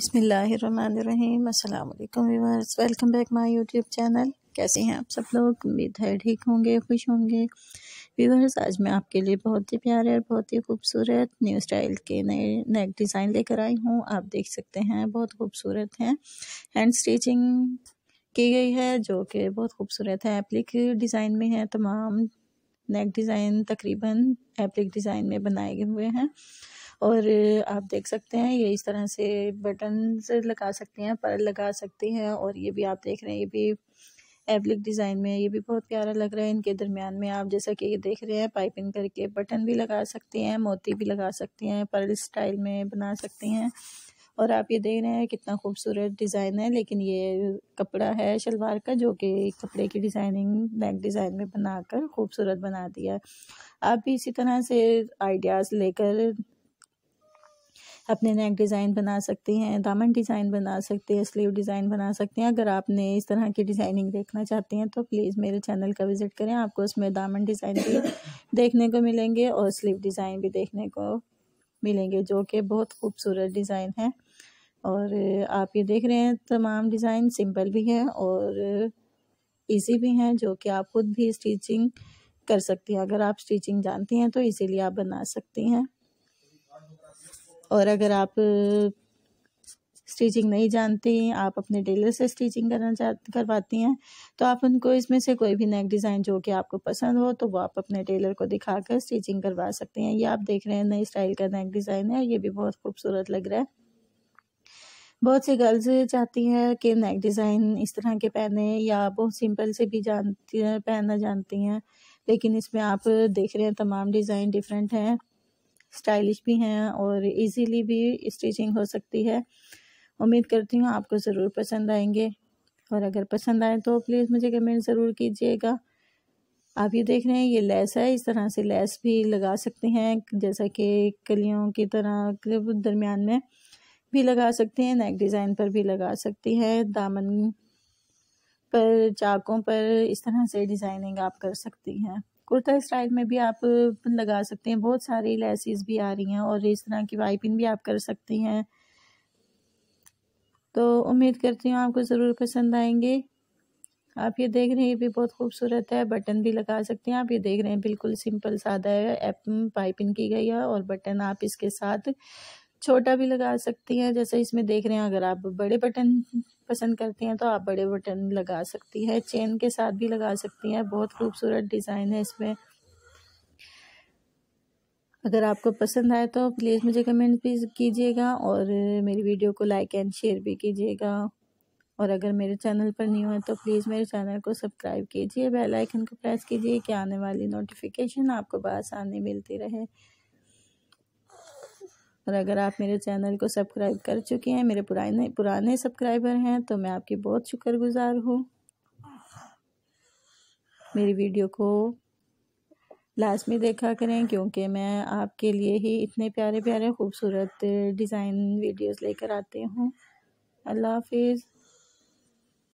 बसमीम अल्लाम viewers welcome back my YouTube channel कैसे हैं आप सब लोग उम्मीद है ठीक होंगे खुश होंगे वीवर्स आज मैं आपके लिए बहुत ही प्यारे और बहुत ही खूबसूरत न्यू स्टाइल के नए नेक डिज़ाइन लेकर आई हूँ आप देख सकते हैं बहुत खूबसूरत हैं हैंड स्टिचिंग की गई है जो कि बहुत खूबसूरत है एप्लिक डिज़ाइन में है तमाम नेक डिज़ाइन तकरीबन एप्लिक डिज़ाइन में बनाए हुए हैं और आप देख सकते हैं ये इस तरह से बटन लगा सकते हैं पर लगा सकते हैं और ये भी आप देख रहे हैं ये भी एब्लिक डिज़ाइन में ये भी बहुत प्यारा लग रहा है इनके दरमियान में आप जैसा कि ये देख रहे हैं पाइपिंग करके बटन भी लगा सकते हैं मोती भी लगा सकते हैं पर्ल स्टाइल में बना सकते हैं और आप ये देख रहे हैं कितना खूबसूरत डिज़ाइन है लेकिन ये कपड़ा है शलवार का जो कि कपड़े की डिज़ाइनिंग बैक डिज़ाइन में बनाकर खूबसूरत बना दिया आप भी इसी तरह से आइडियाज़ लेकर अपने नेक डिज़ाइन बना सकते हैं दामन डिज़ाइन बना सकते हैं स्लीव डिज़ाइन बना सकते हैं अगर आपने इस तरह की डिज़ाइनिंग देखना चाहते हैं तो प्लीज़ मेरे चैनल का विज़िट करें आपको उसमें दामन डिज़ाइन भी देखने को मिलेंगे और स्लीव डिज़ाइन भी देखने को मिलेंगे जो कि बहुत खूबसूरत डिज़ाइन है और आप ये देख रहे हैं तमाम डिज़ाइन सिंपल भी हैं और इजी भी हैं जो कि आप खुद भी स्टिचिंग कर सकती हैं अगर आप स्टिचिंग जानती हैं तो इजीली आप बना सकती हैं और अगर आप स्टिचिंग नहीं जानती हैं आप अपने टेलर से स्टिचिंग करना चाह करवाती हैं तो आप उनको इसमें से कोई भी नेक डिज़ाइन जो कि आपको पसंद हो तो वो आप अपने टेलर को दिखा कर स्टिचिंग करवा सकते हैं ये आप देख रहे हैं नए स्टाइल का नेक डिज़ाइन है ये भी बहुत खूबसूरत लग रहा है बहुत सी गर्ल्स चाहती हैं कि नेक डिज़ाइन इस तरह के पहने या बहुत सिंपल से भी जानती हैं पहनना जानती हैं लेकिन इसमें आप देख रहे हैं तमाम डिज़ाइन डिफरेंट हैं स्टाइलिश भी हैं और इजीली भी स्टिचिंग हो सकती है उम्मीद करती हूँ आपको ज़रूर पसंद आएंगे और अगर पसंद आए तो प्लीज़ मुझे कमेंट ज़रूर कीजिएगा आप ये देख रहे हैं ये लेस है इस तरह से लेस भी लगा सकते हैं जैसा कि कलियों की तरह दरमियान में भी लगा सकते हैं नेक डिज़ाइन पर भी लगा सकती है दामन पर चाकों पर इस तरह से डिज़ाइनिंग आप कर सकती हैं कुर्ता स्टाइल में भी आप लगा सकते हैं बहुत सारी लेसिस भी आ रही हैं और इस तरह की वाइपिंग भी आप कर सकते हैं तो उम्मीद करती हूँ आपको ज़रूर पसंद आएंगे आप ये देख रहे हैं ये भी बहुत खूबसूरत है बटन भी लगा सकते हैं आप ये देख रहे हैं बिल्कुल सिंपल सादा है ऐप पाइपिंग की गई है और बटन आप इसके साथ छोटा भी लगा सकती हैं जैसे इसमें देख रहे हैं अगर आप बड़े बटन पसंद करती हैं तो आप बड़े बटन लगा सकती हैं चेन के साथ भी लगा सकती हैं बहुत खूबसूरत डिज़ाइन है इसमें अगर आपको पसंद आए तो प्लीज़ मुझे कमेंट भी कीजिएगा और मेरी वीडियो को लाइक एंड शेयर भी कीजिएगा और अगर मेरे चैनल पर न्यू है तो प्लीज़ मेरे चैनल को सब्सक्राइब कीजिए बेल आइकन को प्रेस कीजिए कि आने वाली नोटिफिकेशन आपको बस आने मिलती रहे और अगर आप मेरे चैनल को सब्सक्राइब कर चुके हैं मेरे पुराने पुराने सब्सक्राइबर हैं तो मैं आपकी बहुत शुक्रगुजार हूँ मेरी वीडियो को लास्ट में देखा करें क्योंकि मैं आपके लिए ही इतने प्यारे प्यारे खूबसूरत डिज़ाइन वीडियोस लेकर आती हूँ अल्लाह हाफिज़